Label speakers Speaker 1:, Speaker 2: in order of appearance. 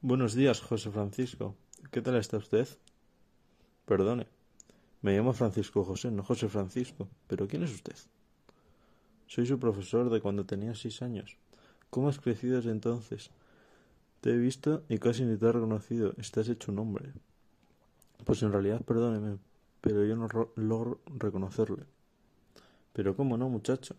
Speaker 1: Buenos días, José Francisco. ¿Qué tal está usted? Perdone. Me llamo Francisco José, no José Francisco. ¿Pero quién es usted? Soy su profesor de cuando tenía seis años. ¿Cómo has crecido desde entonces? Te he visto y casi ni te he reconocido. Estás hecho un hombre. Pues en realidad, perdóneme, pero yo no logro reconocerle. Pero cómo no, muchacho.